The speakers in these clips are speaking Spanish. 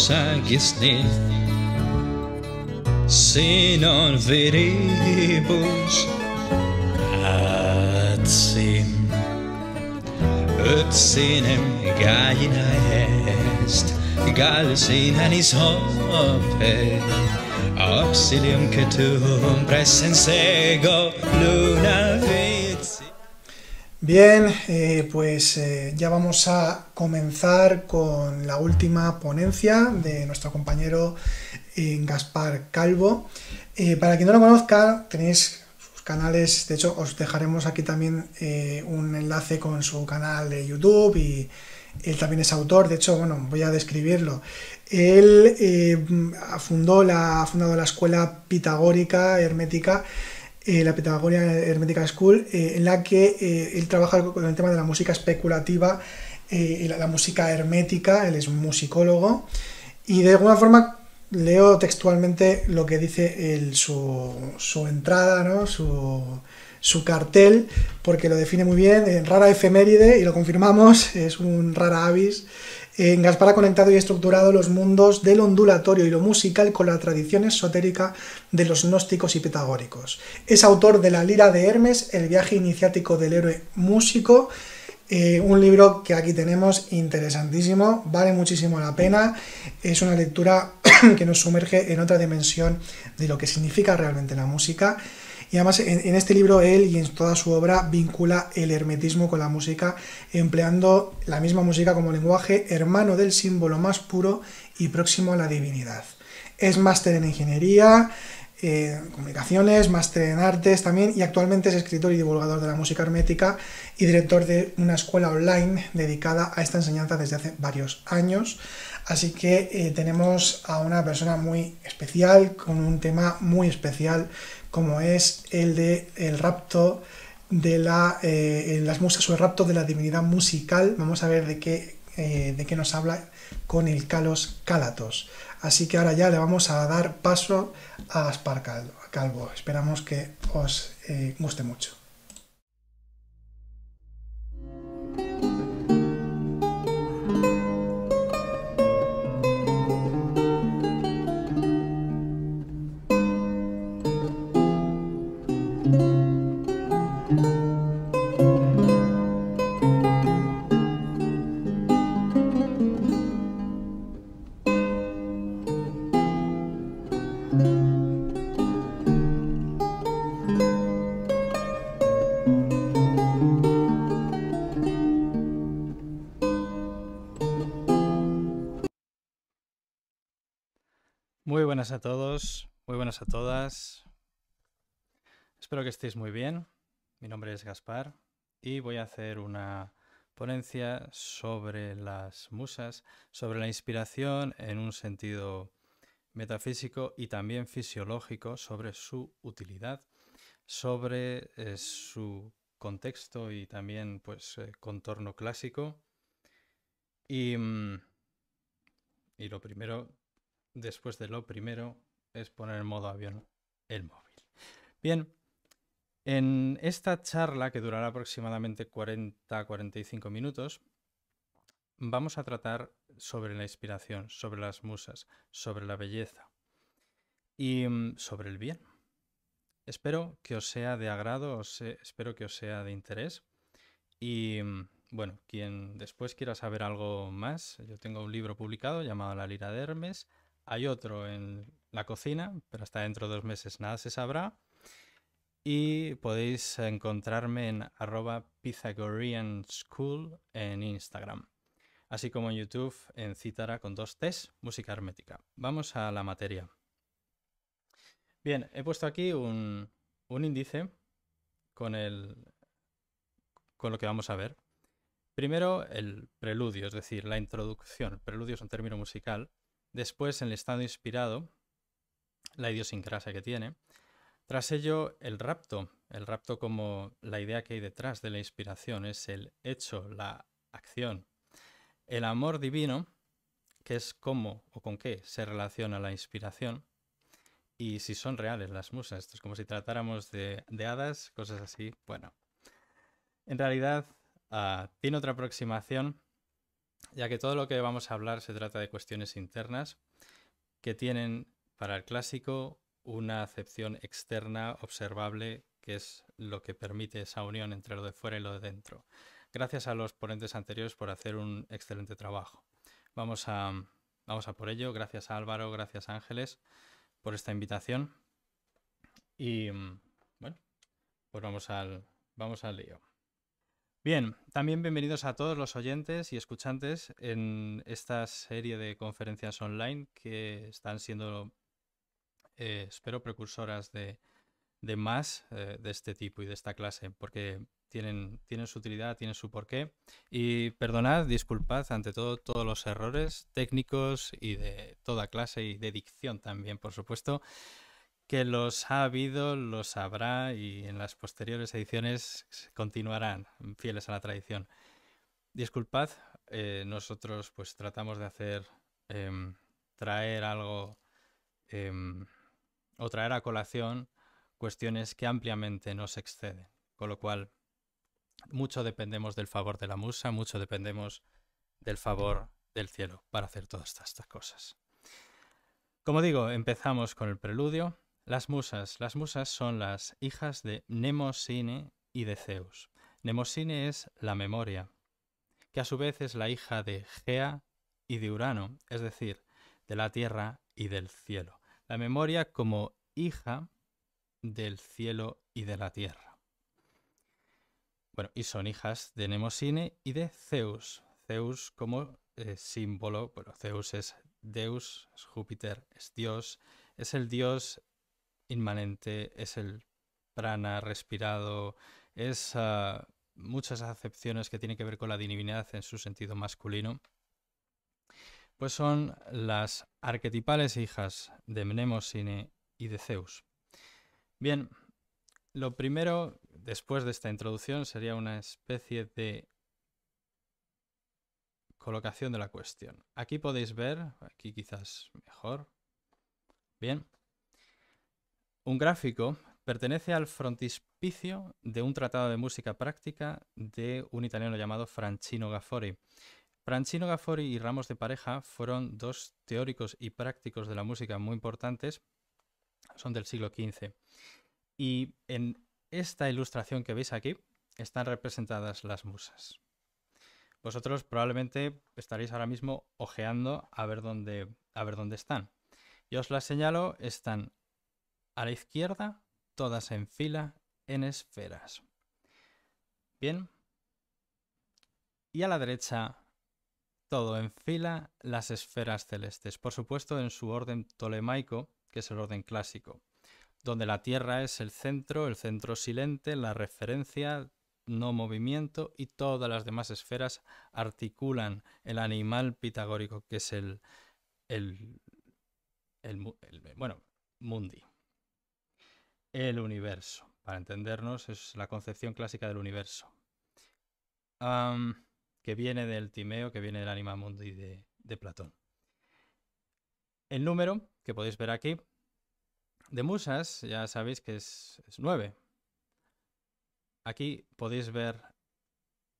rosa Sinon veribus atsim ut sinem gallina est galsinan is auxilium cetum presens Bien, eh, pues eh, ya vamos a comenzar con la última ponencia de nuestro compañero eh, Gaspar Calvo. para quien no lo conozca, tenéis sus canales, de hecho os dejaremos aquí también un enlace con su canal de YouTube y él también es autor, de hecho, bueno, voy a describirlo. Él mm, fundó la, ha fundado la escuela pitagórica hermética eh, la pedagogía Hermética School, eh, en la que eh, él trabaja con el tema de la música especulativa, la, música hermética, él es un musicólogo, y de alguna forma leo textualmente lo que dice su, entrada, ¿no? su, su cartel, porque lo define muy bien, en rara efeméride, y lo confirmamos, es un rara avis. En Gaspar ha conectado y estructurado los mundos del ondulatorio y lo musical con la tradición esotérica de los gnósticos y pitagóricos. Es autor de La Lira de Hermes, El viaje iniciático del héroe músico, eh, un libro que aquí tenemos interesantísimo, vale muchísimo la pena, es una lectura que nos sumerge en otra dimensión de lo que significa realmente la música y además en, este libro él y en toda su obra vincula el hermetismo con la música, empleando la misma música como lenguaje hermano del símbolo más puro y próximo a la divinidad. Es máster en ingeniería, en eh, comunicaciones, máster en artes también, y actualmente es escritor y divulgador de la música hermética y director de una escuela online dedicada a esta enseñanza desde hace varios años. Así que eh, tenemos a una persona muy especial, con un tema muy especial como es el de el rapto de la, eh, las musas o el rapto de la divinidad musical. Vamos a ver de qué, eh, de qué nos habla con el Kalos Kalatos. Así que ahora ya le vamos a dar paso a Aspar Calvo. Esperamos que os eh, guste mucho. buenas a todos, muy buenas a todas. Espero que estéis muy bien. Mi nombre es Gaspar y voy a hacer una ponencia sobre las musas, sobre la inspiración en un sentido metafísico y también fisiológico, sobre su utilidad, sobre eh, su contexto y también pues eh, contorno clásico. Y, mm, y lo primero después de lo primero es poner en modo avión el móvil. Bien, en esta charla que durará aproximadamente 40-45 minutos, vamos a tratar sobre la inspiración, sobre las musas, sobre la belleza y mm, sobre el bien. Espero que os sea de agrado, eh, espero que os sea de interés y mm, bueno, quien después quiera saber algo más, yo tengo un libro publicado llamado La Lira de Hermes, hay otro en la cocina, pero hasta dentro de dos meses nada se sabrá. Y podéis encontrarme en arroba Pythagorean School en Instagram, así como en YouTube en Cítara con dos T's, música hermética. Vamos a la materia. Bien, he puesto aquí un, índice con, con lo que vamos a ver. Primero, el preludio, es decir, la introducción. El preludio es un término musical Después, el estado inspirado, la idiosincrasia que tiene. Tras ello, el rapto. El rapto como la idea que hay detrás de la inspiración es el hecho, la acción. El amor divino, que es cómo o con qué se relaciona la inspiración. Y si son reales las musas. Esto es como si tratáramos de, hadas, cosas así. Bueno, en realidad ah, tiene otra aproximación ya que todo lo que vamos a hablar se trata de cuestiones internas que tienen para el clásico una acepción externa observable que es lo que permite esa unión entre lo de fuera y lo de dentro. Gracias a los ponentes anteriores por hacer un excelente trabajo. Vamos a, vamos a por ello. Gracias a Álvaro, gracias Ángeles por esta invitación. Y mm, bueno, pues vamos al, vamos al lío. Bien, también bienvenidos a todos los oyentes y escuchantes en esta serie de conferencias online que están siendo, eh, espero, precursoras de, más eh, de este tipo y de esta clase, porque tienen, tienen su utilidad, tienen su porqué. Y perdonad, disculpad ante todo todos los errores técnicos y de toda clase y de dicción también, por supuesto que los ha habido, los habrá y en las posteriores ediciones continuarán fieles a la tradición. Disculpad, eh, nosotros pues tratamos de hacer em, traer algo em, o traer a colación cuestiones que ampliamente nos exceden, con lo cual mucho dependemos del favor de la musa, mucho dependemos del favor del cielo para hacer todas estas cosas. Como digo, empezamos con el preludio, las musas. Las musas son las hijas de Nemosine y de Zeus. Nemosine es la memoria, que a su vez es la hija de Gea y de Urano, es decir, de la tierra y del cielo. La memoria como hija del cielo y de la tierra. Bueno, y son hijas de Nemosine y de Zeus. Zeus como eh, símbolo, bueno, Zeus es Deus, es Júpiter, es Dios, es el Dios inmanente, es el prana respirado, es ah, muchas acepciones que tienen que ver con la divinidad en su sentido masculino, pues son las arquetipales hijas de Mnemosine y de Zeus. Bien, lo primero, después de esta introducción, sería una especie de colocación de la cuestión. Aquí podéis ver, aquí quizás mejor. Bien, un gráfico pertenece al frontispicio de un tratado de música práctica de un italiano llamado Francino Gaffori. Francino Gaffori y Ramos de Pareja fueron dos teóricos y prácticos de la música muy importantes, son del siglo XV. Y en esta ilustración que veis aquí están representadas las musas. Vosotros probablemente estaréis ahora mismo ojeando a ver dónde, a ver dónde están. Yo os las señalo, están a la izquierda, todas en fila en esferas. Bien. Y a la derecha, todo en fila, las esferas celestes, por supuesto en su orden tolemaico, que es el orden clásico, donde la Tierra es el centro, el centro silente, la referencia, no movimiento y todas las demás esferas articulan el animal pitagórico que es el, bueno, mundi el universo. Para entendernos, es la concepción clásica del universo. que viene del Timeo, que viene del Anima Mundi de, de Platón. El número, que podéis ver aquí, de musas, ya sabéis que es, nueve. Aquí podéis ver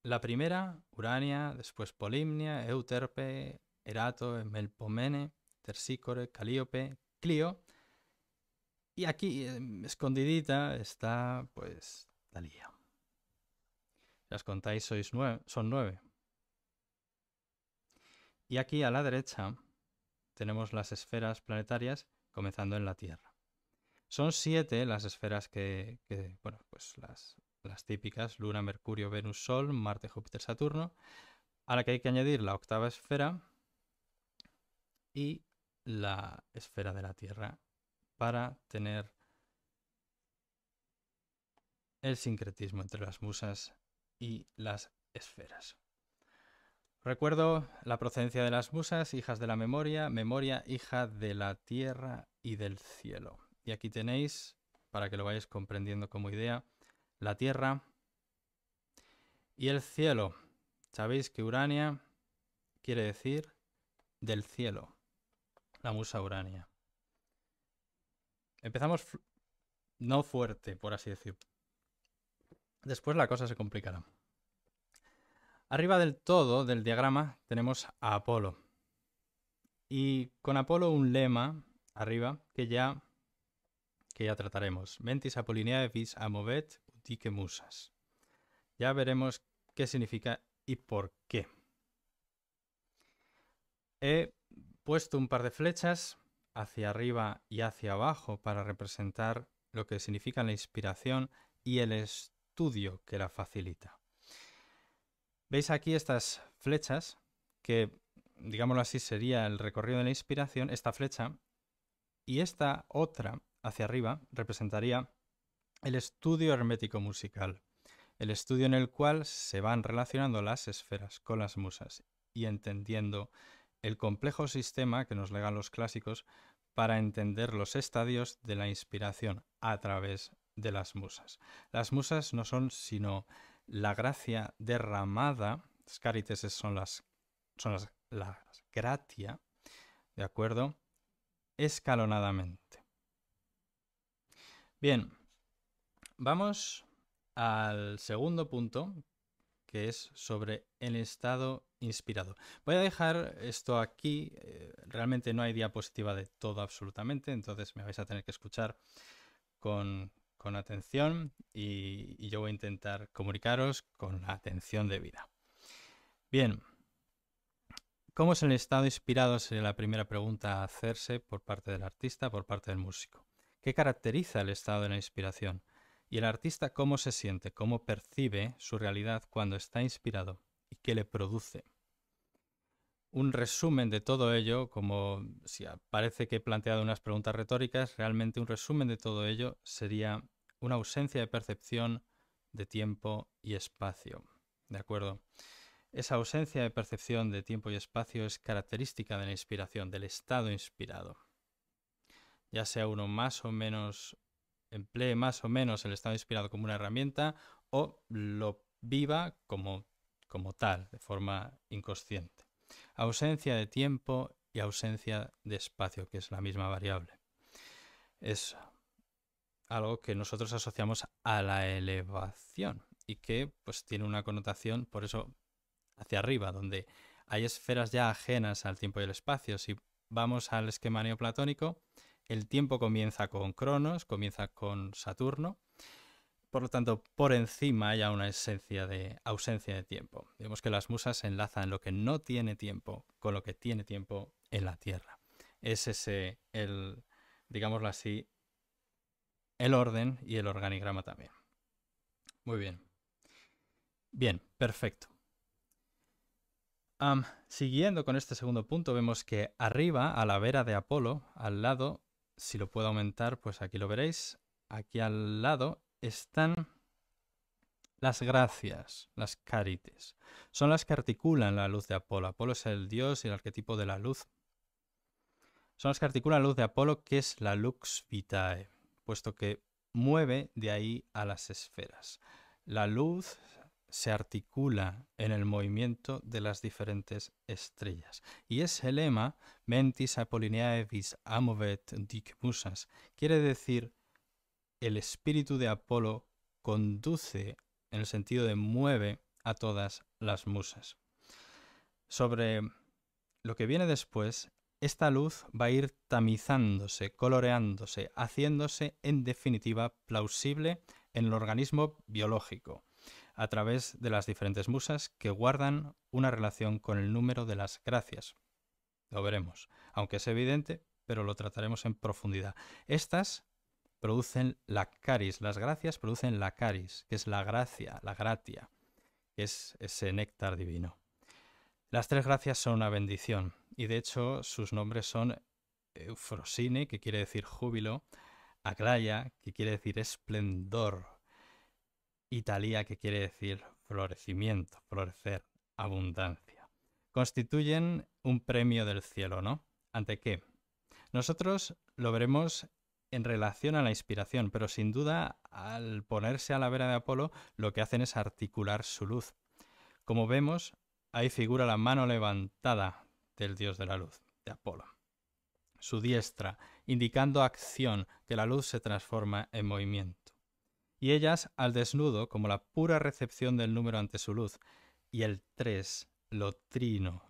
la primera, Urania, después Polimnia, Euterpe, Erato, Melpomene, Tersícore, Calíope, Clio, y aquí, em, escondidita, está pues Talía. Las contáis, sois nueve, son nueve. Y aquí a la derecha tenemos las esferas planetarias comenzando en la Tierra. Son siete las esferas que, bueno, pues las, las típicas, Luna, Mercurio, Venus, Sol, Marte, Júpiter, Saturno, a la que hay que añadir la octava esfera y la esfera de la Tierra para tener el sincretismo entre las musas y las esferas. Recuerdo la procedencia de las musas, hijas de la memoria, memoria, hija de la tierra y del cielo. Y aquí tenéis, para que lo vayáis comprendiendo como idea, la tierra y el cielo. Sabéis que Urania quiere decir del cielo, la musa Urania. Empezamos no fuerte, por así decir. Después la cosa se complicará. Arriba del todo del diagrama tenemos a Apolo. Y con Apolo un lema arriba que ya que ya trataremos. Mentis apollineae vis amovet utique musas. Ya veremos qué significa y por qué. He puesto un par de flechas hacia arriba y hacia abajo para representar lo que significa la inspiración y el estudio que la facilita. Veis aquí estas flechas que, digámoslo así, sería el recorrido de la inspiración, esta flecha, y esta otra hacia arriba representaría el estudio hermético musical, el estudio en el cual se van relacionando las esferas con las musas y entendiendo el complejo sistema que nos legan los clásicos para entender los estadios de la inspiración a través de las musas. Las musas no son sino la gracia derramada, las carites son las, son las, las gratia, ¿de acuerdo? Escalonadamente. Bien, vamos al segundo punto que es sobre el estado inspirado. Voy a dejar esto aquí, eh, realmente no hay diapositiva de todo absolutamente, entonces me vais a tener que escuchar con, atención y, y, yo voy a intentar comunicaros con la atención debida. Bien, ¿cómo es el estado inspirado? Sería la primera pregunta a hacerse por parte del artista, por parte del músico. ¿Qué caracteriza el estado de la inspiración? Y el artista cómo se siente, cómo percibe su realidad cuando está inspirado y qué le produce. Un resumen de todo ello, como si parece que he planteado unas preguntas retóricas, realmente un resumen de todo ello sería una ausencia de percepción de tiempo y espacio. ¿De acuerdo? Esa ausencia de percepción de tiempo y espacio es característica de la inspiración, del estado inspirado. Ya sea uno más o menos emplee más o menos el estado inspirado como una herramienta o lo viva como, tal, de forma inconsciente. Ausencia de tiempo y ausencia de espacio, que es la misma variable. Es algo que nosotros asociamos a la elevación y que pues tiene una connotación, por eso, hacia arriba, donde hay esferas ya ajenas al tiempo y al espacio. Si vamos al esquema neoplatónico, el tiempo comienza con Cronos, comienza con Saturno. Por lo tanto, por encima hay una esencia de ausencia de tiempo. Digamos que las musas enlazan lo que no tiene tiempo con lo que tiene tiempo en la Tierra. Es ese el, digámoslo así, el orden y el organigrama también. Muy bien. Bien, perfecto. siguiendo con este segundo punto, vemos que arriba, a la vera de Apolo, al lado, si lo puedo aumentar, pues aquí lo veréis. Aquí al lado están las gracias, las carites. Son las que articulan la luz de Apolo. Apolo es el dios y el arquetipo de la luz. Son las que articulan la luz de Apolo, que es la lux vitae, puesto que mueve de ahí a las esferas. La luz se articula en el movimiento de las diferentes estrellas. Y ese lema, mentis apollineae vis amovet dic musas, quiere decir el espíritu de Apolo conduce, en el sentido de mueve, a todas las musas. Sobre lo que viene después, esta luz va a ir tamizándose, coloreándose, haciéndose en definitiva plausible en el organismo biológico a través de las diferentes musas que guardan una relación con el número de las gracias. Lo veremos, aunque es evidente, pero lo trataremos en profundidad. Estas producen la caris, las gracias producen la caris, que es la gracia, la gratia, que es ese néctar divino. Las tres gracias son una bendición, y de hecho sus nombres son Eufrosine, eh, que quiere decir júbilo, Aglaya, que quiere decir esplendor, Italia, que quiere decir florecimiento, florecer, abundancia. Constituyen un premio del cielo, ¿no? ¿Ante qué? Nosotros lo veremos en relación a la inspiración, pero sin duda al ponerse a la vera de Apolo lo que hacen es articular su luz. Como vemos, ahí figura la mano levantada del dios de la luz, de Apolo. Su diestra, indicando acción, que la luz se transforma en movimiento y ellas al desnudo como la pura recepción del número ante su luz, y el 3, lo trino,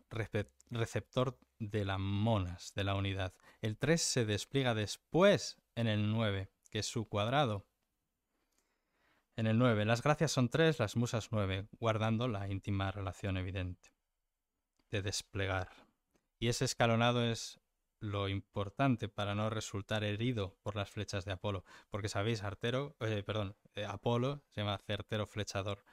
receptor de las monas de la unidad. El 3 se despliega después en el 9, que es su cuadrado. En el 9, las gracias son 3, las musas 9, guardando la íntima relación evidente de desplegar. Y ese escalonado es lo importante para no resultar herido por las flechas de Apolo. Porque sabéis, Artero, eh, perdón, eh, Apolo se llama Certero Flechador.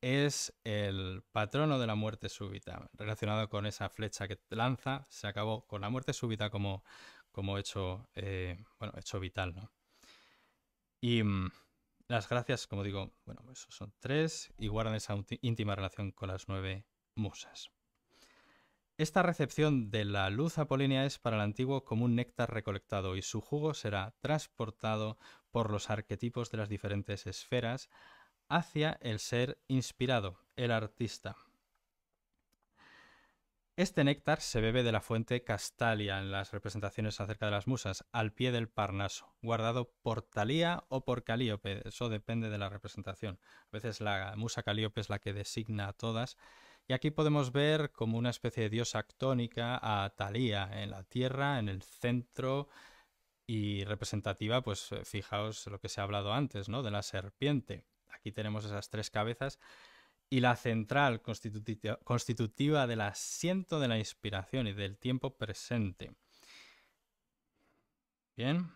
Es el patrono de la muerte súbita, relacionado con esa flecha que lanza, se acabó con la muerte súbita como, como hecho, eh, hecho vital, ¿no? Y mm, las gracias, como digo, bueno, esos son tres y guardan esa íntima relación con las nueve musas. Esta recepción de la luz apolínea es para el antiguo como un néctar recolectado y su jugo será transportado por los arquetipos de las diferentes esferas hacia el ser inspirado, el artista. Este néctar se bebe de la fuente Castalia en las representaciones acerca de las musas, al pie del Parnaso, guardado por Talía o por Calíope, eso depende de la representación. A veces la musa Calíope es la que designa a todas y aquí podemos ver como una especie de diosa actónica a Talía en la tierra, en el centro y representativa, pues eh, fijaos lo que se ha hablado antes, ¿no? De la serpiente. Aquí tenemos esas tres cabezas y la central constitutiva, constitutiva del asiento de la inspiración y del tiempo presente. Bien.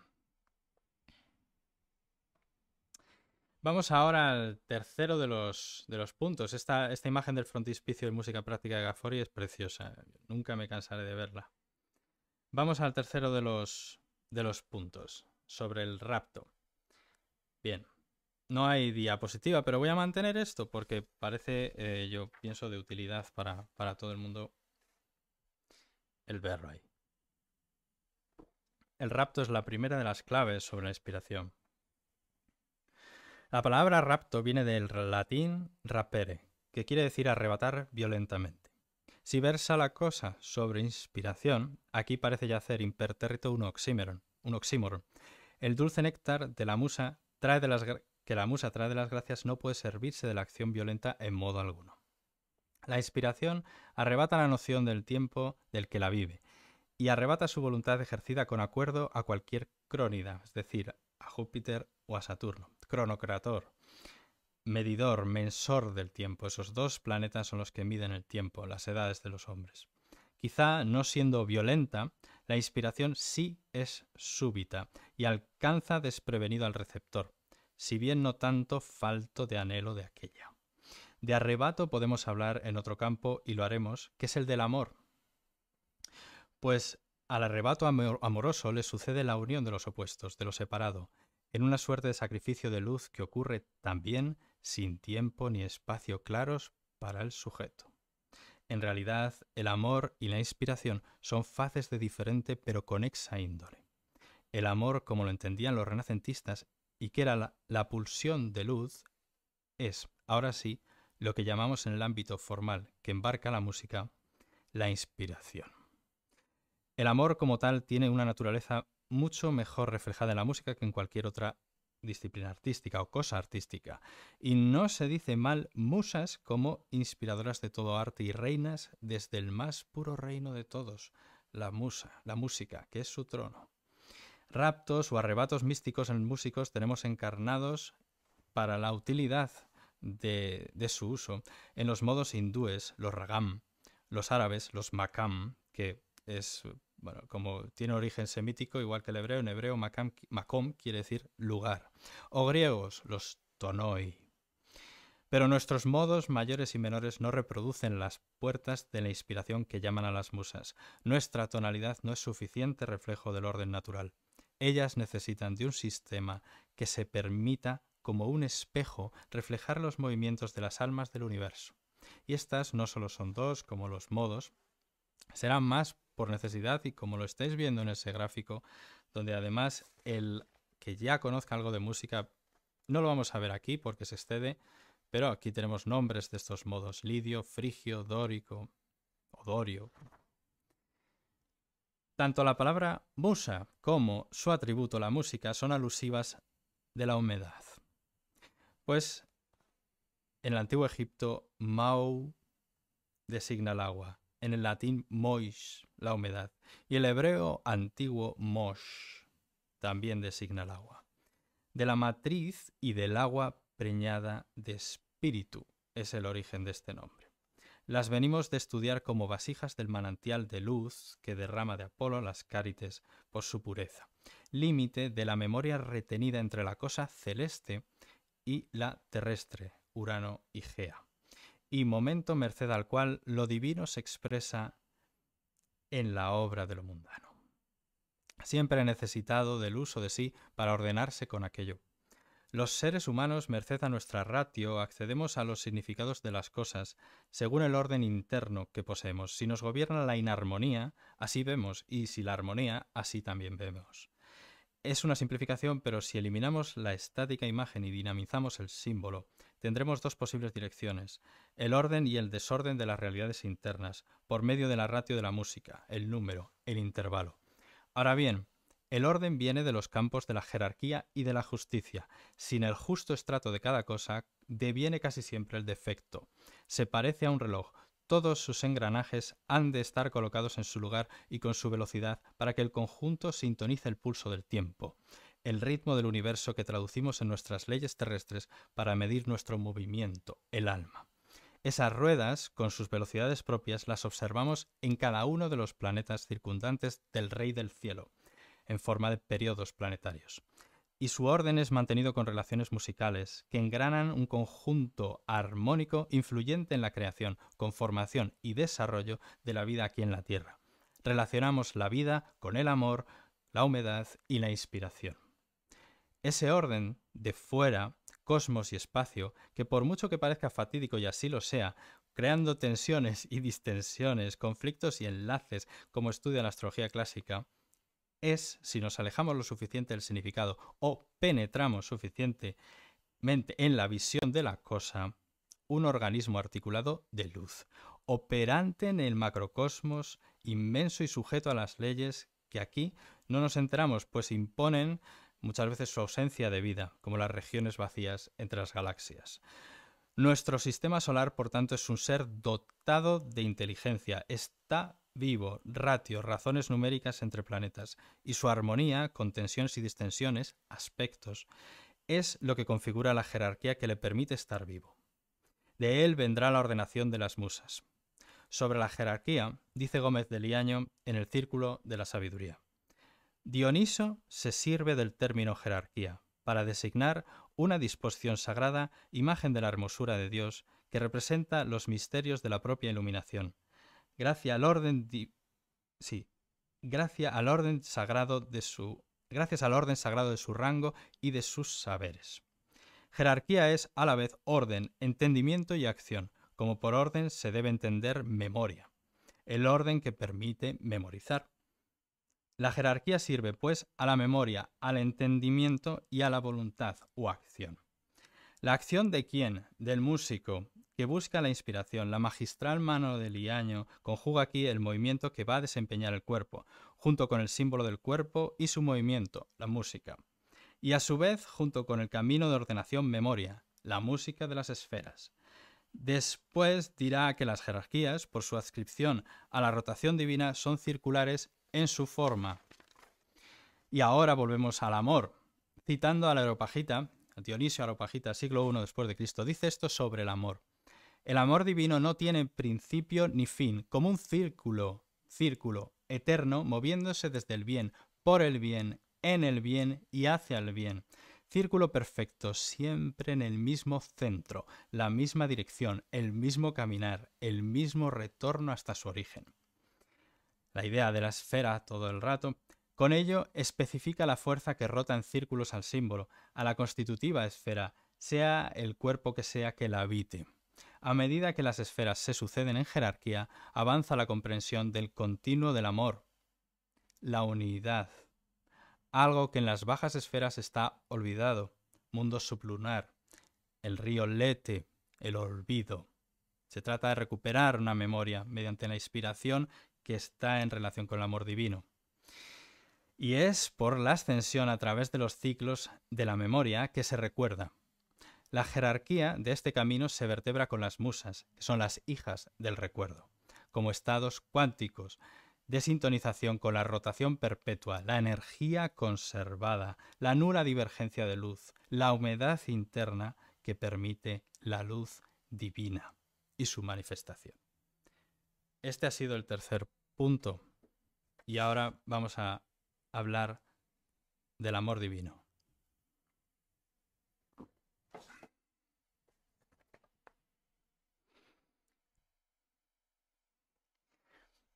Vamos ahora al tercero de los, puntos. Esta, esta imagen del frontispicio de música práctica de Gafori es preciosa. Nunca me cansaré de verla. Vamos al tercero de los, de los puntos sobre el rapto. Bien, no hay diapositiva, pero voy a mantener esto porque parece, eh, yo pienso, de utilidad para, para todo el mundo el verlo ahí. El rapto es la primera de las claves sobre la inspiración. La palabra rapto viene del latín rapere, que quiere decir arrebatar violentamente. Si versa la cosa sobre inspiración, aquí parece yacer impertérrito un oxímoron, un oxímoron. El dulce néctar de la musa trae de las que la musa trae de las gracias no puede servirse de la acción violenta en modo alguno. La inspiración arrebata la noción del tiempo del que la vive y arrebata su voluntad ejercida con acuerdo a cualquier crónida, es decir, a Júpiter o a Saturno cronocrator, medidor, mensor del tiempo. Esos dos planetas son los que miden el tiempo, las edades de los hombres. Quizá no siendo violenta, la inspiración sí es súbita y alcanza desprevenido al receptor, si bien no tanto falto de anhelo de aquella. De arrebato podemos hablar en otro campo y lo haremos, que es el del amor. Pues al arrebato amoroso le sucede la unión de los opuestos, de lo separado, en una suerte de sacrificio de luz que ocurre también sin tiempo ni espacio claros para el sujeto. En realidad, el amor y la inspiración son fases de diferente pero conexa índole. El amor, como lo entendían los renacentistas, y que era la pulsión de luz, es, ahora sí, lo que llamamos en el ámbito formal que embarca la música, la inspiración. El amor como tal tiene una naturaleza mucho mejor reflejada en la música que en cualquier otra disciplina artística o cosa artística. Y no se dice mal musas como inspiradoras de todo arte y reinas desde el más puro reino de todos, la musa, la música, que es su trono. Raptos o arrebatos místicos en músicos tenemos encarnados para la utilidad de, su uso en los modos hindúes, los ragam, los árabes, los makam, que es bueno, como tiene origen semítico, igual que el hebreo, en hebreo macom quiere decir lugar. O griegos, los tonoi. Pero nuestros modos mayores y menores no reproducen las puertas de la inspiración que llaman a las musas. Nuestra tonalidad no es suficiente reflejo del orden natural. Ellas necesitan de un sistema que se permita, como un espejo, reflejar los movimientos de las almas del universo. Y estas no solo son dos, como los modos, serán más por necesidad y como lo estáis viendo en ese gráfico, donde además el que ya conozca algo de música, no lo vamos a ver aquí porque se excede, pero aquí tenemos nombres de estos modos, lidio, frigio, dórico o dorio. Tanto la palabra musa como su atributo, la música, son alusivas de la humedad. Pues en el antiguo Egipto, mau designa el agua. En el latín, mois la humedad, y el hebreo antiguo mosh también designa el agua, de la matriz y del agua preñada de espíritu es el origen de este nombre. Las venimos de estudiar como vasijas del manantial de luz que derrama de Apolo las cárites por su pureza, límite de la memoria retenida entre la cosa celeste y la terrestre, Urano y Gea, y momento merced al cual lo divino se expresa en la obra de lo mundano. Siempre he necesitado del uso de sí para ordenarse con aquello. Los seres humanos, merced a nuestra ratio, accedemos a los significados de las cosas según el orden interno que poseemos. Si nos gobierna la inarmonía, así vemos, y si la armonía, así también vemos. Es una simplificación, pero si eliminamos la estática imagen y dinamizamos el símbolo, tendremos dos posibles direcciones, el orden y el desorden de las realidades internas, por medio de la ratio de la música, el número, el intervalo. Ahora bien, el orden viene de los campos de la jerarquía y de la justicia. Sin el justo estrato de cada cosa, deviene casi siempre el defecto. Se parece a un reloj, todos sus engranajes han de estar colocados en su lugar y con su velocidad para que el conjunto sintonice el pulso del tiempo el ritmo del universo que traducimos en nuestras leyes terrestres para medir nuestro movimiento, el alma. Esas ruedas, con sus velocidades propias, las observamos en cada uno de los planetas circundantes del Rey del Cielo, en forma de periodos planetarios. Y su orden es mantenido con relaciones musicales, que engranan un conjunto armónico influyente en la creación, conformación y desarrollo de la vida aquí en la Tierra. Relacionamos la vida con el amor, la humedad y la inspiración. Ese orden de fuera, cosmos y espacio, que por mucho que parezca fatídico y así lo sea, creando tensiones y distensiones, conflictos y enlaces, como estudia la astrología clásica, es, si nos alejamos lo suficiente del significado o penetramos suficientemente en la visión de la cosa, un organismo articulado de luz, operante en el macrocosmos, inmenso y sujeto a las leyes que aquí no nos enteramos, pues imponen muchas veces su ausencia de vida, como las regiones vacías entre las galaxias. Nuestro sistema solar, por tanto, es un ser dotado de inteligencia, está vivo, ratio, razones numéricas entre planetas, y su armonía, con tensiones y distensiones, aspectos, es lo que configura la jerarquía que le permite estar vivo. De él vendrá la ordenación de las musas. Sobre la jerarquía, dice Gómez de Liaño en el Círculo de la Sabiduría. Dioniso se sirve del término jerarquía para designar una disposición sagrada, imagen de la hermosura de Dios, que representa los misterios de la propia iluminación. Gracias al orden sí, gracias al orden sagrado de su gracias al orden sagrado de su rango y de sus saberes. Jerarquía es a la vez orden, entendimiento y acción, como por orden se debe entender memoria, el orden que permite memorizar. La jerarquía sirve, pues, a la memoria, al entendimiento y a la voluntad o acción. La acción de quién? Del músico, que busca la inspiración. La magistral mano del liaño conjuga aquí el movimiento que va a desempeñar el cuerpo, junto con el símbolo del cuerpo y su movimiento, la música. Y a su vez, junto con el camino de ordenación memoria, la música de las esferas. Después dirá que las jerarquías, por su adscripción a la rotación divina, son circulares en su forma. Y ahora volvemos al amor. Citando a la a Dionisio Aeropagita, siglo I después de Cristo, dice esto sobre el amor. El amor divino no tiene principio ni fin, como un círculo, círculo eterno, moviéndose desde el bien, por el bien, en el bien y hacia el bien. Círculo perfecto, siempre en el mismo centro, la misma dirección, el mismo caminar, el mismo retorno hasta su origen la idea de la esfera todo el rato, con ello especifica la fuerza que rota en círculos al símbolo, a la constitutiva esfera, sea el cuerpo que sea que la habite. A medida que las esferas se suceden en jerarquía, avanza la comprensión del continuo del amor, la unidad, algo que en las bajas esferas está olvidado, mundo sublunar, el río Lete, el olvido. Se trata de recuperar una memoria mediante la inspiración que está en relación con el amor divino. Y es por la ascensión a través de los ciclos de la memoria que se recuerda. La jerarquía de este camino se vertebra con las musas, que son las hijas del recuerdo, como estados cuánticos, de sintonización con la rotación perpetua, la energía conservada, la nula divergencia de luz, la humedad interna que permite la luz divina y su manifestación. Este ha sido el tercer punto. Punto. Y ahora vamos a hablar del amor divino.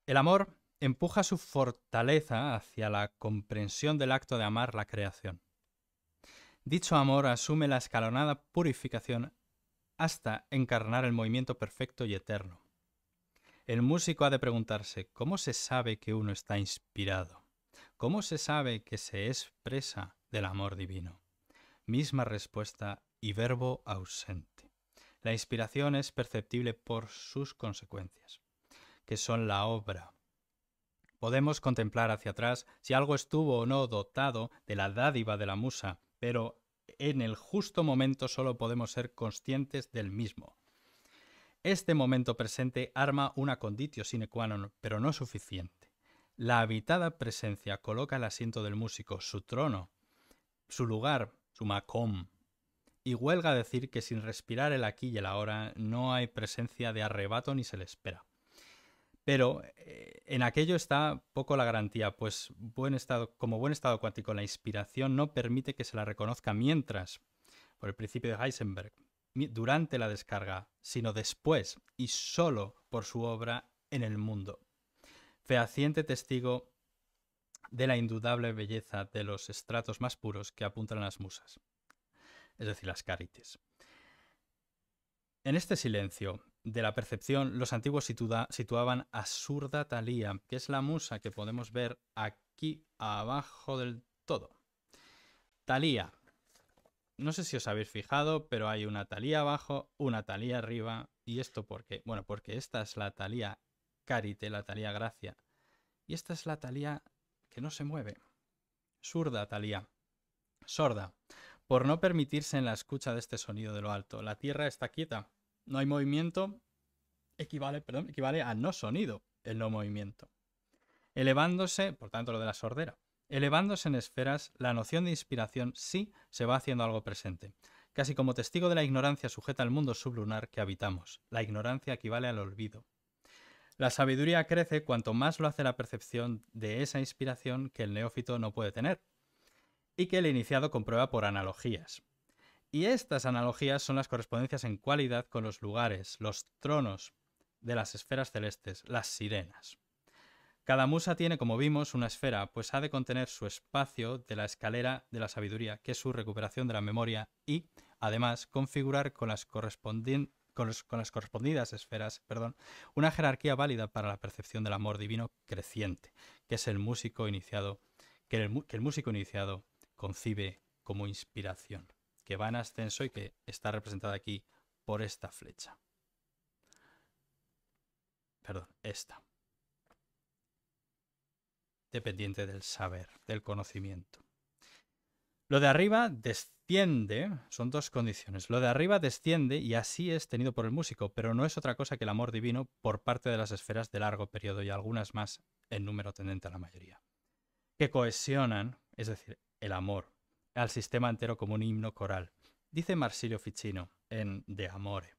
El amor empuja su fortaleza hacia la comprensión del acto de amar la creación. Dicho amor asume la escalonada purificación hasta encarnar el movimiento perfecto y eterno. El músico ha de preguntarse, ¿cómo se sabe que uno está inspirado? ¿Cómo se sabe que se expresa del amor divino? Misma respuesta y verbo ausente. La inspiración es perceptible por sus consecuencias, que son la obra. Podemos contemplar hacia atrás si algo estuvo o no dotado de la dádiva de la musa, pero en el justo momento solo podemos ser conscientes del mismo. Este momento presente arma una conditio sine qua non, pero no suficiente. La habitada presencia coloca el asiento del músico, su trono, su lugar, su macom. Y huelga decir que sin respirar el aquí y el ahora no hay presencia de arrebato ni se le espera. Pero eh, en aquello está poco la garantía, pues buen estado, como buen estado cuántico, la inspiración no permite que se la reconozca mientras, por el principio de Heisenberg, durante la descarga, sino después y solo por su obra en el mundo. Fehaciente testigo de la indudable belleza de los estratos más puros que apuntan las musas, es decir, las carites. En este silencio de la percepción, los antiguos situaban a Surda Thalía, que es la musa que podemos ver aquí abajo del todo. Talía, no sé si os habéis fijado, pero hay una talía abajo, una talía arriba. ¿Y esto por qué? Bueno, porque esta es la talía carite, la talía gracia. Y esta es la talía que no se mueve. Surda talía. Sorda. Por no permitirse en la escucha de este sonido de lo alto. La tierra está quieta. No hay movimiento. Equivale, perdón, equivale a no sonido el no movimiento. Elevándose, por tanto, lo de la sordera Elevándose en esferas, la noción de inspiración sí se va haciendo algo presente, casi como testigo de la ignorancia sujeta al mundo sublunar que habitamos. La ignorancia equivale al olvido. La sabiduría crece cuanto más lo hace la percepción de esa inspiración que el neófito no puede tener, y que el iniciado comprueba por analogías. Y estas analogías son las correspondencias en cualidad con los lugares, los tronos de las esferas celestes, las sirenas. Cada musa tiene, como vimos, una esfera, pues ha de contener su espacio de la escalera de la sabiduría, que es su recuperación de la memoria, y, además, configurar con las, correspondidas esferas perdón, una jerarquía válida para la percepción del amor divino creciente, que es el músico iniciado, que el, que el músico iniciado concibe como inspiración, que va en ascenso y que está representada aquí por esta flecha. Perdón, esta dependiente del saber, del conocimiento. Lo de arriba desciende, son dos condiciones. Lo de arriba desciende y así es tenido por el músico, pero no es otra cosa que el amor divino por parte de las esferas de largo periodo y algunas más en número tendente a la mayoría, que cohesionan, es decir, el amor, al sistema entero como un himno coral. Dice Marsilio Ficino en De Amore.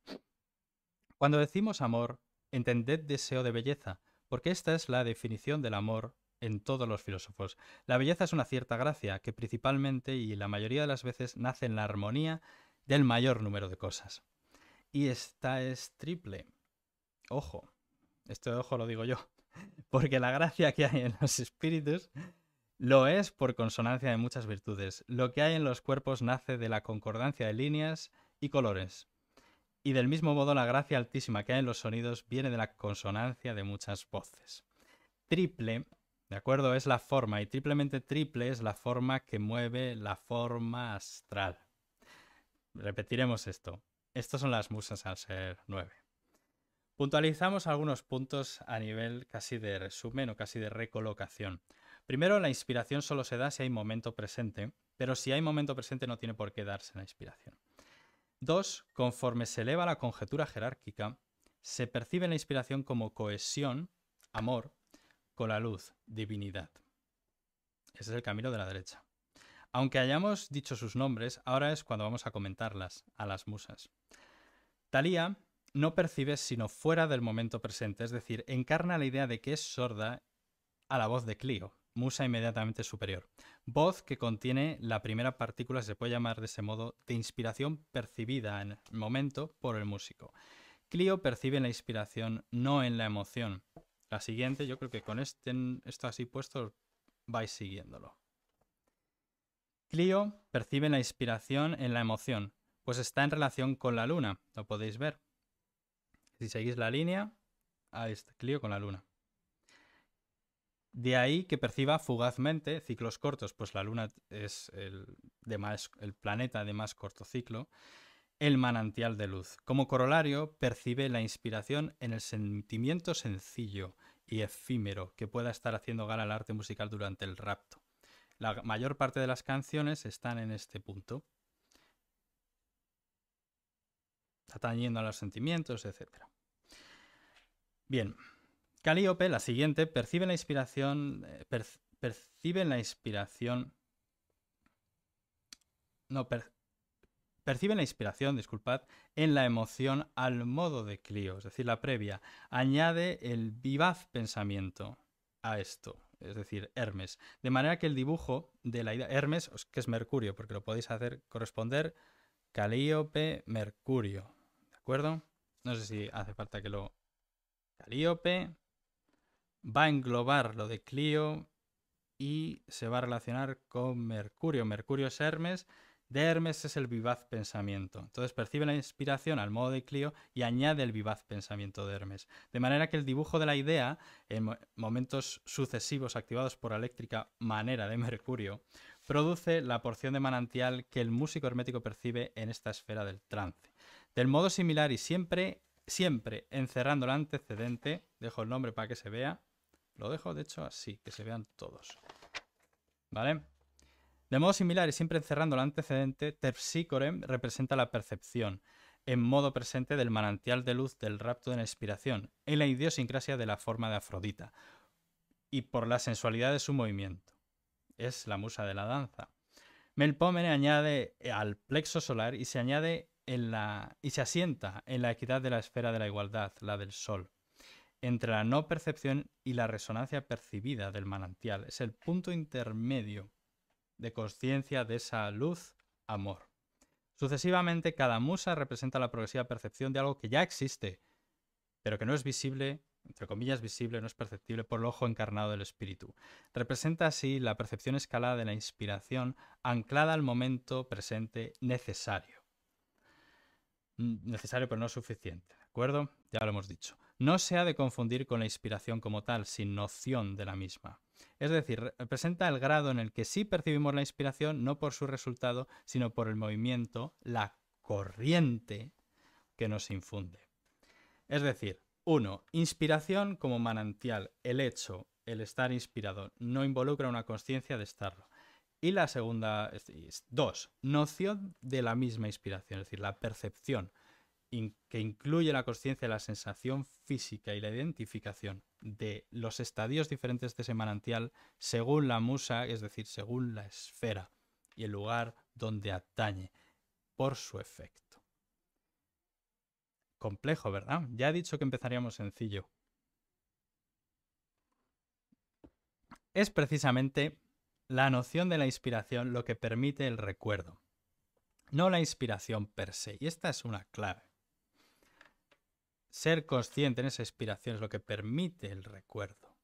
Cuando decimos amor, entended deseo de belleza, porque esta es la definición del amor en todos los filósofos. La belleza es una cierta gracia que principalmente y la mayoría de las veces nace en la armonía del mayor número de cosas. Y esta es triple. Ojo, esto ojo lo digo yo, porque la gracia que hay en los espíritus lo es por consonancia de muchas virtudes. Lo que hay en los cuerpos nace de la concordancia de líneas y colores. Y del mismo modo la gracia altísima que hay en los sonidos viene de la consonancia de muchas voces. Triple ¿De acuerdo? Es la forma y triplemente triple es la forma que mueve la forma astral. Repetiremos esto. Estas son las musas al ser nueve. Puntualizamos algunos puntos a nivel casi de resumen o casi de recolocación. Primero, la inspiración solo se da si hay momento presente, pero si hay momento presente no tiene por qué darse la inspiración. Dos, conforme se eleva la conjetura jerárquica, se percibe la inspiración como cohesión, amor, con la luz, divinidad. Ese es el camino de la derecha. Aunque hayamos dicho sus nombres, ahora es cuando vamos a comentarlas, a las musas. Talía no percibe sino fuera del momento presente, es decir, encarna la idea de que es sorda a la voz de Clio, musa inmediatamente superior. Voz que contiene la primera partícula, se puede llamar de ese modo, de inspiración percibida en el momento por el músico. Clio percibe la inspiración no en la emoción, la siguiente, yo creo que con este, esto así puesto, vais siguiéndolo. Clio percibe la inspiración en la emoción, pues está en relación con la luna, lo podéis ver. Si seguís la línea, ahí está Clio con la luna. De ahí que perciba fugazmente ciclos cortos, pues la luna es el, de más, el planeta de más corto ciclo, el manantial de luz. Como corolario, percibe la inspiración en el sentimiento sencillo y efímero que pueda estar haciendo gala al arte musical durante el rapto. La mayor parte de las canciones están en este punto. tañiendo a los sentimientos, etc. Bien. Calíope, la siguiente, percibe la inspiración. Eh, percibe la inspiración. No, Perciben la inspiración, disculpad, en la emoción al modo de Clio, es decir, la previa. Añade el vivaz pensamiento a esto, es decir, Hermes. De manera que el dibujo de la idea, Hermes, que es Mercurio, porque lo podéis hacer corresponder Calíope Mercurio, ¿de acuerdo? No sé si hace falta que lo... Calíope va a englobar lo de Clio y se va a relacionar con Mercurio. Mercurio es Hermes de Hermes es el vivaz pensamiento. Entonces percibe la inspiración al modo de Clio y añade el vivaz pensamiento de Hermes. De manera que el dibujo de la idea, en momentos sucesivos activados por la eléctrica manera de Mercurio, produce la porción de manantial que el músico hermético percibe en esta esfera del trance. Del modo similar y siempre, siempre encerrando el antecedente, dejo el nombre para que se vea, lo dejo de hecho así, que se vean todos. ¿Vale? De modo similar y siempre encerrando el antecedente, Terpsícore representa la percepción, en modo presente del manantial de luz del rapto de la inspiración, en la idiosincrasia de la forma de Afrodita, y por la sensualidad de su movimiento. Es la musa de la danza. Melpomene añade al plexo solar y se añade en la, y se asienta en la equidad de la esfera de la igualdad, la del sol. Entre la no percepción y la resonancia percibida del manantial es el punto intermedio de conciencia de esa luz, amor. Sucesivamente, cada musa representa la progresiva percepción de algo que ya existe, pero que no es visible, entre comillas visible, no es perceptible por el ojo encarnado del espíritu. Representa así la percepción escalada de la inspiración anclada al momento presente necesario. Mm, necesario pero no suficiente, ¿de acuerdo? Ya lo hemos dicho. No se ha de confundir con la inspiración como tal, sin noción de la misma. Es decir, representa el grado en el que sí percibimos la inspiración, no por su resultado, sino por el movimiento, la corriente que nos infunde. Es decir, uno, Inspiración como manantial. El hecho, el estar inspirado, no involucra una conciencia de estarlo. Y la segunda, dos, noción de la misma inspiración, es decir, la percepción que incluye la conciencia, la sensación física y la identificación de los estadios diferentes de ese manantial según la musa, es decir, según la esfera y el lugar donde atañe, por su efecto. Complejo, ¿verdad? Ya he dicho que empezaríamos sencillo. Es precisamente la noción de la inspiración lo que permite el recuerdo, no la inspiración per se, y esta es una clave. Ser consciente en esa inspiración es lo que permite el recuerdo,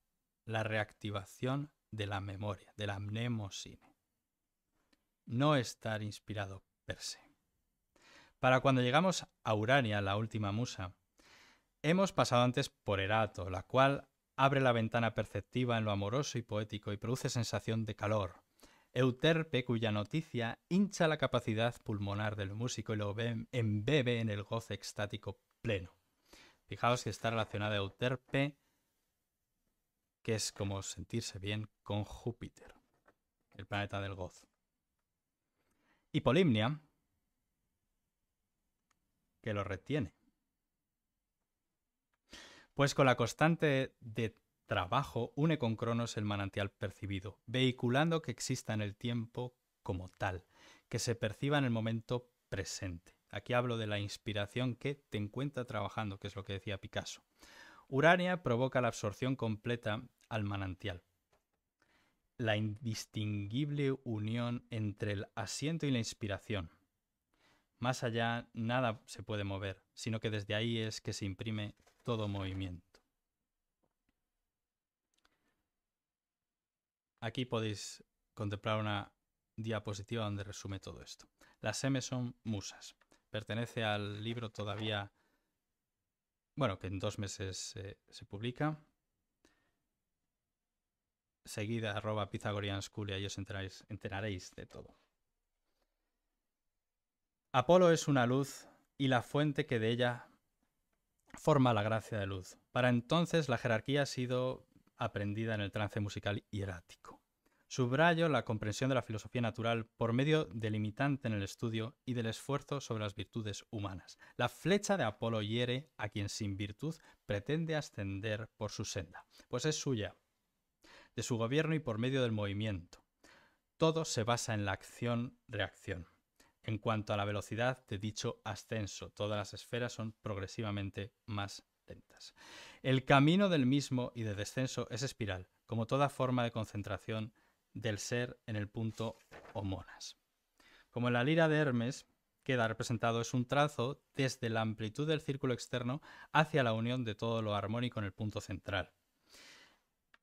la reactivación de la memoria, de la mnemosine. No estar inspirado per se. Para cuando llegamos a Urania, la última musa, hemos pasado antes por Erato, la cual abre la ventana perceptiva en lo amoroso y poético y produce sensación de calor. Euterpe, cuya noticia hincha la capacidad pulmonar del músico y lo embebe en el goce extático pleno. Fijaos que está relacionada Euterpe, que es como sentirse bien con Júpiter, el planeta del gozo. Y Polimnia, que lo retiene. Pues con la constante de trabajo une con Cronos el manantial percibido, vehiculando que exista en el tiempo como tal, que se perciba en el momento presente. Aquí hablo de la inspiración que te encuentra trabajando, que es lo que decía Picasso. Urania provoca la absorción completa al manantial. La indistinguible unión entre el asiento y la inspiración. Más allá nada se puede mover, sino que desde ahí es que se imprime todo movimiento. Aquí podéis contemplar una diapositiva donde resume todo esto. Las M son musas pertenece al libro todavía, bueno, que en dos meses eh, se publica. Seguida arroba Pythagorean y os enteraréis de todo. Apolo es una luz y la fuente que de ella forma la gracia de luz. Para entonces la jerarquía ha sido aprendida en el trance musical hierático. Subrayo la comprensión de la filosofía natural por medio del limitante en el estudio y del esfuerzo sobre las virtudes humanas. La flecha de Apolo hiere a quien sin virtud pretende ascender por su senda, pues es suya, de su gobierno y por medio del movimiento. Todo se basa en la acción-reacción. En cuanto a la velocidad de dicho ascenso, todas las esferas son progresivamente más lentas. El camino del mismo y de descenso es espiral, como toda forma de concentración del ser en el punto homonas. Como en la lira de Hermes, queda representado es un trazo desde la amplitud del círculo externo hacia la unión de todo lo armónico en el punto central.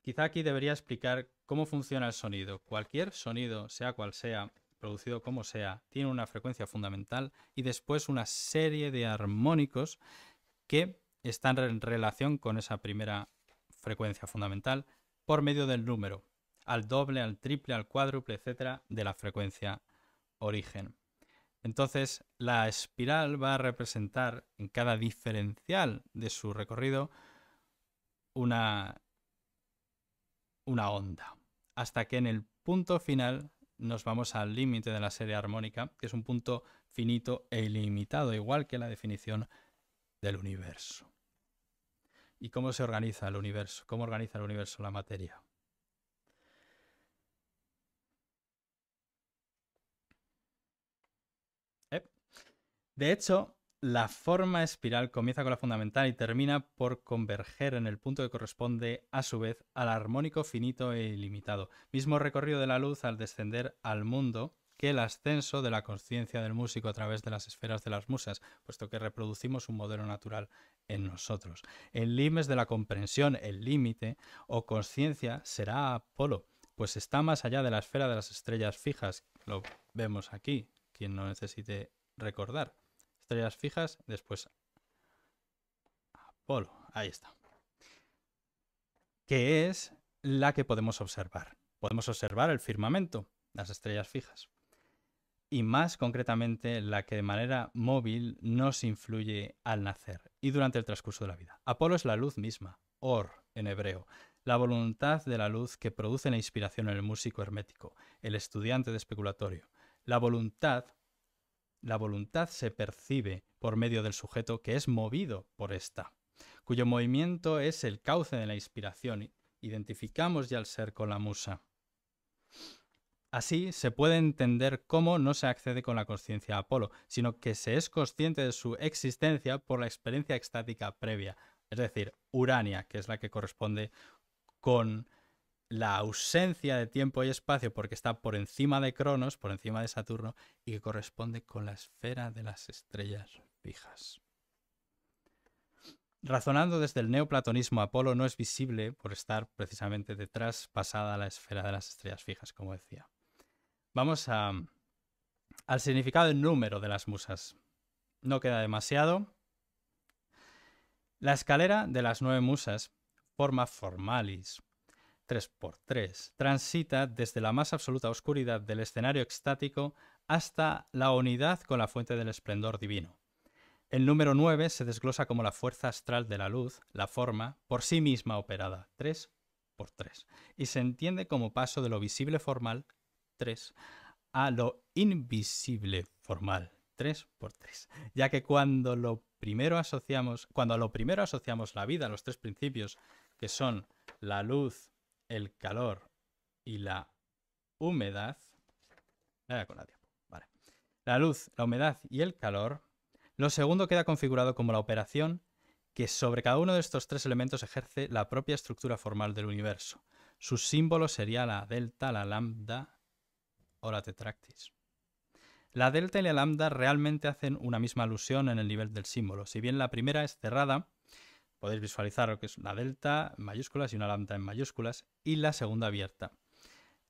Quizá aquí debería explicar cómo funciona el sonido. Cualquier sonido, sea cual sea, producido como sea, tiene una frecuencia fundamental y después una serie de armónicos que están en relación con esa primera frecuencia fundamental por medio del número, al doble, al triple, al cuádruple, etcétera, de la frecuencia origen. Entonces, la espiral va a representar en cada diferencial de su recorrido una, una onda, hasta que en el punto final nos vamos al límite de la serie armónica, que es un punto finito e ilimitado, igual que la definición del universo. ¿Y cómo se organiza el universo? ¿Cómo organiza el universo la materia? De hecho, la forma espiral comienza con la fundamental y termina por converger en el punto que corresponde a su vez al armónico finito e ilimitado, mismo recorrido de la luz al descender al mundo que el ascenso de la conciencia del músico a través de las esferas de las musas, puesto que reproducimos un modelo natural en nosotros. El limes de la comprensión, el límite o conciencia será Apolo, pues está más allá de la esfera de las estrellas fijas, lo vemos aquí, quien no necesite recordar estrellas fijas, después Apolo, ahí está, que es la que podemos observar. Podemos observar el firmamento, las estrellas fijas, y más concretamente la que de manera móvil nos influye al nacer y durante el transcurso de la vida. Apolo es la luz misma, or en hebreo, la voluntad de la luz que produce la inspiración en el músico hermético, el estudiante de especulatorio, la voluntad la voluntad se percibe por medio del sujeto que es movido por esta, cuyo movimiento es el cauce de la inspiración. Identificamos ya al ser con la musa. Así se puede entender cómo no se accede con la conciencia a Apolo, sino que se es consciente de su existencia por la experiencia extática previa, es decir, Urania, que es la que corresponde con la ausencia de tiempo y espacio porque está por encima de Cronos, por encima de Saturno, y que corresponde con la esfera de las estrellas fijas. Razonando desde el neoplatonismo, Apolo no es visible por estar precisamente detrás, pasada la esfera de las estrellas fijas, como decía. Vamos a, al significado del número de las musas. No queda demasiado. La escalera de las nueve musas forma formalis, 3x3 transita desde la más absoluta oscuridad del escenario extático hasta la unidad con la fuente del esplendor divino. El número 9 se desglosa como la fuerza astral de la luz, la forma, por sí misma operada, 3 por 3, y se entiende como paso de lo visible formal, 3, a lo invisible formal, 3 por 3, ya que cuando lo primero asociamos, cuando a lo primero asociamos la vida, los tres principios que son la luz, el calor y la humedad, la, la luz, la humedad y el calor, lo segundo queda configurado como la operación que sobre cada uno de estos tres elementos ejerce la propia estructura formal del universo. Su símbolo sería la delta, la lambda o la tetractis. La delta y la lambda realmente hacen una misma alusión en el nivel del símbolo, si bien la primera es cerrada Podéis visualizar lo que es una delta en mayúsculas y una lambda en mayúsculas y la segunda abierta.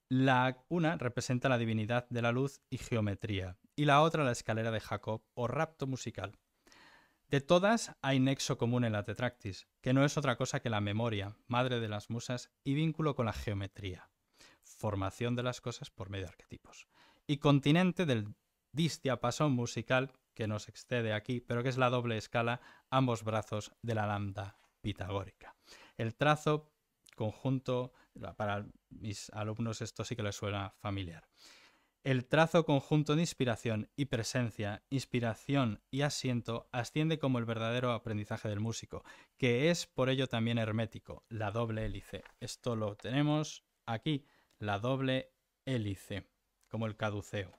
La una representa la divinidad de la luz y geometría, y la otra la escalera de Jacob o rapto musical. De todas hay nexo común en la Tetractis, que no es otra cosa que la memoria, madre de las musas y vínculo con la geometría, formación de las cosas por medio de arquetipos, y continente del distiapasón musical que nos excede aquí, pero que es la doble escala, ambos brazos de la lambda pitagórica. El trazo conjunto, para mis alumnos esto sí que les suena familiar. El trazo conjunto de inspiración y presencia, inspiración y asiento asciende como el verdadero aprendizaje del músico, que es por ello también hermético, la doble hélice. Esto lo tenemos aquí, la doble hélice, como el caduceo.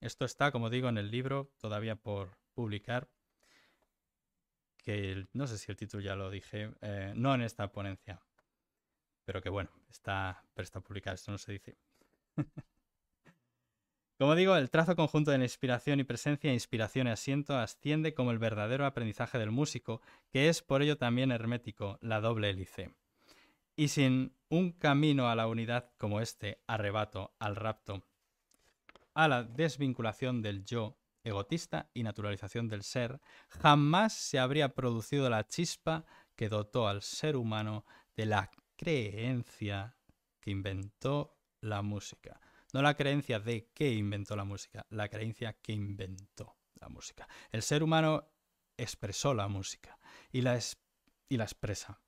Esto está, como digo, en el libro, todavía por publicar, que no sé si el título ya lo dije, eh, no en esta ponencia, pero que bueno, está, pero está publicado, esto no se dice. como digo, el trazo conjunto de la inspiración y presencia, e inspiración y asiento, asciende como el verdadero aprendizaje del músico, que es por ello también hermético, la doble hélice. Y sin un camino a la unidad como este, arrebato, al rapto, a la desvinculación del yo egotista y naturalización del ser, jamás se habría producido la chispa que dotó al ser humano de la creencia que inventó la música. No la creencia de que inventó la música, la creencia que inventó la música. El ser humano expresó la música y la, y la expresa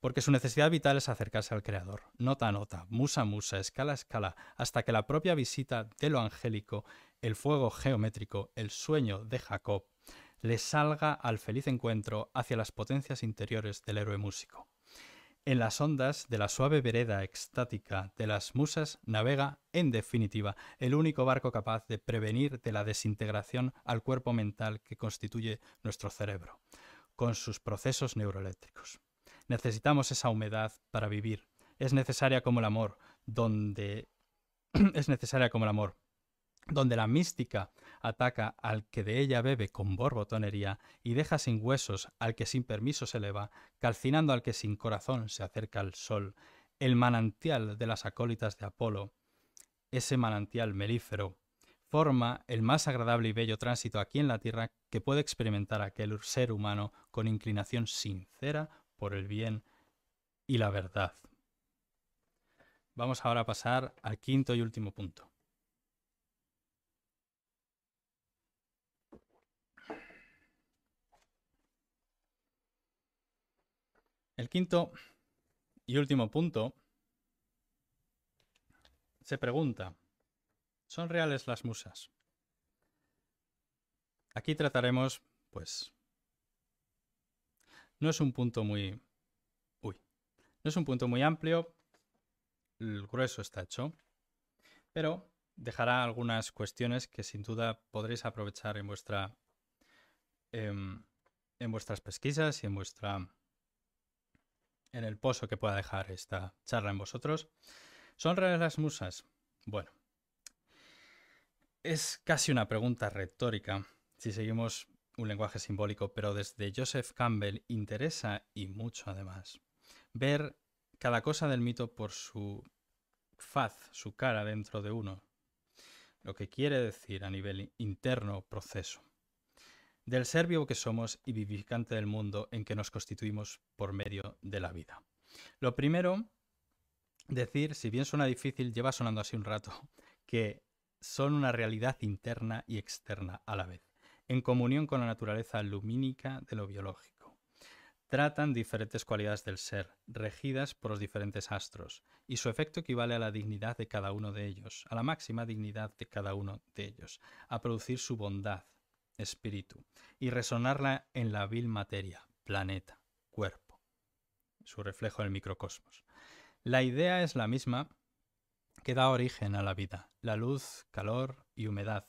porque su necesidad vital es acercarse al Creador, nota a nota, musa a musa, escala a escala, hasta que la propia visita de lo angélico, el fuego geométrico, el sueño de Jacob, le salga al feliz encuentro hacia las potencias interiores del héroe músico. En las ondas de la suave vereda extática de las musas navega, en definitiva, el único barco capaz de prevenir de la desintegración al cuerpo mental que constituye nuestro cerebro, con sus procesos neuroeléctricos. Necesitamos esa humedad para vivir. Es necesaria como el amor, donde es necesaria como el amor, donde la mística ataca al que de ella bebe con borbotonería y deja sin huesos al que sin permiso se eleva, calcinando al que sin corazón se acerca al sol, el manantial de las acólitas de Apolo, ese manantial melífero, forma el más agradable y bello tránsito aquí en la Tierra que puede experimentar aquel ser humano con inclinación sincera por el bien y la verdad. Vamos ahora a pasar al quinto y último punto. El quinto y último punto se pregunta, ¿son reales las musas? Aquí trataremos, pues, no es un punto muy... Uy. No es un punto muy amplio. El grueso está hecho. Pero dejará algunas cuestiones que sin duda podréis aprovechar en vuestra... Em, en vuestras pesquisas y en vuestra... en el pozo que pueda dejar esta charla en vosotros. ¿Son reales las musas? Bueno. Es casi una pregunta retórica si seguimos un lenguaje simbólico, pero desde Joseph Campbell interesa y mucho además ver cada cosa del mito por su faz, su cara dentro de uno, lo que quiere decir a nivel interno proceso. Del ser vivo que somos y vivificante del mundo en que nos constituimos por medio de la vida. Lo primero, decir, si bien suena difícil, lleva sonando así un rato, que son una realidad interna y externa a la vez en comunión con la naturaleza lumínica de lo biológico. Tratan diferentes cualidades del ser, regidas por los diferentes astros, y su efecto equivale a la dignidad de cada uno de ellos, a la máxima dignidad de cada uno de ellos, a producir su bondad, espíritu, y resonarla en la vil materia, planeta, cuerpo, su reflejo en el microcosmos. La idea es la misma que da origen a la vida, la luz, calor y humedad.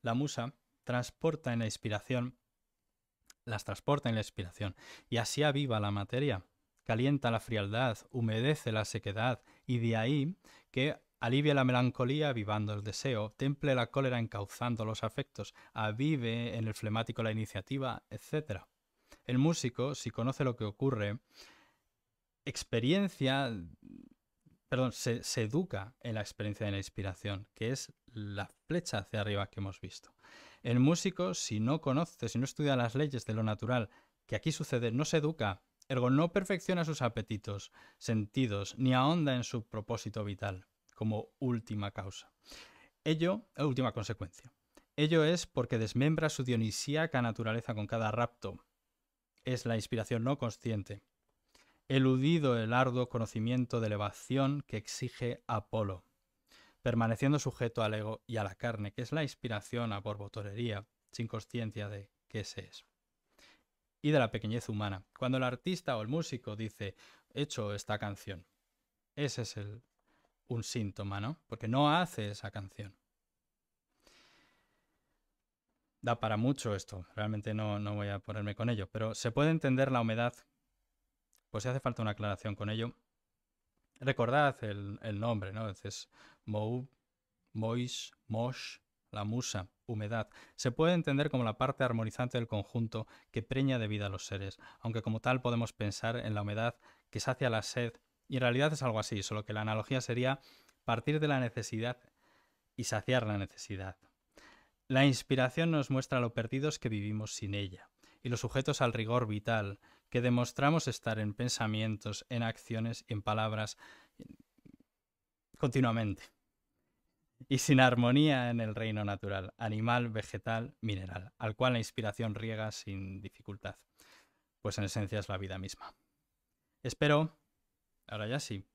La musa transporta en la inspiración, las transporta en la inspiración, y así aviva la materia, calienta la frialdad, humedece la sequedad, y de ahí que alivia la melancolía avivando el deseo, temple la cólera encauzando los afectos, avive en el flemático la iniciativa, etc. El músico, si conoce lo que ocurre, experiencia, perdón, se educa en la experiencia de la inspiración, que es la flecha hacia arriba que hemos visto. El músico, si no conoce, si no estudia las leyes de lo natural, que aquí sucede, no se educa, ergo no perfecciona sus apetitos, sentidos, ni ahonda en su propósito vital como última causa. Ello, eh, última consecuencia. Ello es porque desmembra su dionisíaca naturaleza con cada rapto. Es la inspiración no consciente. Eludido el arduo conocimiento de elevación que exige Apolo permaneciendo sujeto al ego y a la carne, que es la inspiración a borbotorería, sin conciencia de qué se es. Y de la pequeñez humana. Cuando el artista o el músico dice, he hecho esta canción, ese es un síntoma, ¿no? Porque no hace esa canción. Da para mucho esto, realmente no, voy a ponerme con ello, pero se puede entender la humedad, pues si hace falta una aclaración con ello, recordad el, nombre, ¿no? Mou, Mois, Mosh, la musa, humedad, se puede entender como la parte armonizante del conjunto que preña de vida a los seres, aunque como tal podemos pensar en la humedad que sacia la sed, y en realidad es algo así, solo que la analogía sería partir de la necesidad y saciar la necesidad. La inspiración nos muestra lo perdidos que vivimos sin ella, y los sujetos al rigor vital, que demostramos estar en pensamientos, en acciones y en palabras continuamente y sin armonía en el reino natural, animal, vegetal, mineral, al cual la inspiración riega sin dificultad, pues en esencia es la vida misma. Espero, ahora ya sí,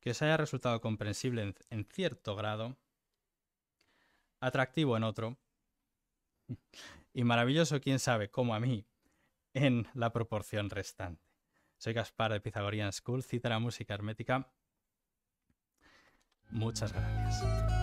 que os haya resultado comprensible en, cierto grado, atractivo en otro, y maravilloso, quién sabe, como a mí, en la proporción restante. Soy Gaspar de Pythagorean School, la música hermética. Muchas gracias.